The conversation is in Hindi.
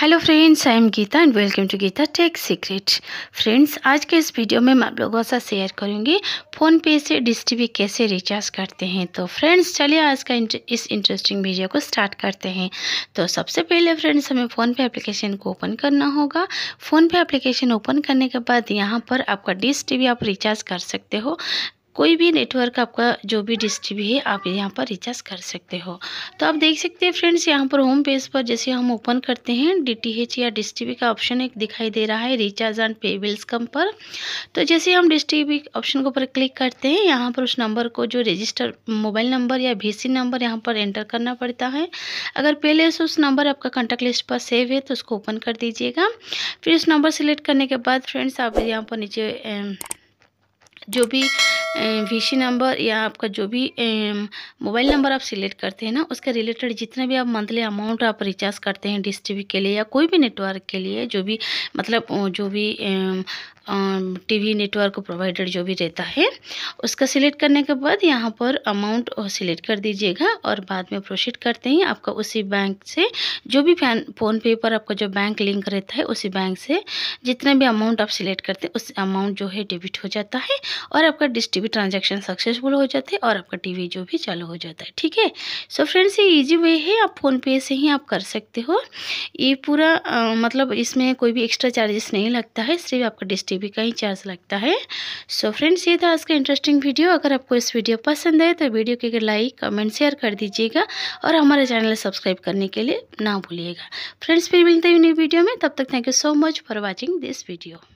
hello friends I am Geeta and welcome to Geeta tech secret friends आज के इस वीडियो में मैं आप लोगों से शेयर करूंगी फ़ोन पे से डिश टीवी कैसे रिचार्ज करते हैं तो फ्रेंड्स चलिए आज का इस इंटरेस्टिंग वीडियो को स्टार्ट करते हैं तो सबसे पहले फ्रेंड्स हमें फ़ोन पे एप्लीकेशन को ओपन करना होगा फ़ोन पे एप्लीकेशन ओपन करने के बाद यहाँ पर आपका डिस टी आप रिचार्ज कर सकते हो कोई भी नेटवर्क आपका जो भी डिश टीवी है आप यहाँ पर रिचार्ज कर सकते हो तो आप देख सकते हैं फ्रेंड्स यहाँ पर होम पेज पर जैसे हम ओपन करते हैं डीटीएच या डिश का ऑप्शन एक दिखाई दे रहा है रिचार्ज एंड पे बिल्स कम पर तो जैसे हम डिश ऑप्शन के ऊपर क्लिक करते हैं यहाँ पर उस नंबर को जो रजिस्टर मोबाइल नंबर या सी नंबर यहाँ पर एंटर करना पड़ता है अगर पहले से उस नंबर आपका कॉन्टैक्ट लिस्ट पर सेव है तो उसको ओपन कर दीजिएगा फिर उस नंबर सेलेक्ट करने के बाद फ्रेंड्स आप यहाँ पर नीचे जो भी वीसी नंबर या आपका जो भी मोबाइल नंबर आप सिलेक्ट करते हैं ना उसके रिलेटेड जितना भी आप मंथली अमाउंट आप रिचार्ज करते हैं डिश टी के लिए या कोई भी नेटवर्क के लिए जो भी मतलब जो भी टीवी नेटवर्क प्रोवाइडर जो भी रहता है उसका सिलेक्ट करने के बाद यहाँ पर अमाउंट सिलेक्ट कर दीजिएगा और बाद में प्रोसीड करते ही आपका उसी बैंक से जो भी फ़ोन पे पर आपका जो बैंक लिंक रहता है उसी बैंक से जितना भी अमाउंट आप सिलेक्ट करते हैं उस अमाउंट जो है डेबिट हो जाता है और आपका डिश भी ट्रांजेक्शन सक्सेसफुल हो जाते हैं और आपका टीवी जो भी चालू हो जाता है ठीक है सो फ्रेंड्स ये ईजी वे है आप फ़ोनपे से ही आप कर सकते हो ये पूरा आ, मतलब इसमें कोई भी एक्स्ट्रा चार्जेस नहीं लगता है सिर्फ आपका डिश टी का ही चार्ज लगता है सो फ्रेंड्स ये था आज का इंटरेस्टिंग वीडियो अगर आपको इस वीडियो पसंद आए तो वीडियो के लाइक कमेंट शेयर कर दीजिएगा और हमारे चैनल सब्सक्राइब करने के लिए ना भूलिएगा फ्रेंड्स फिर मिलते हैं नई वीडियो में तब तक thank you so much for watching this video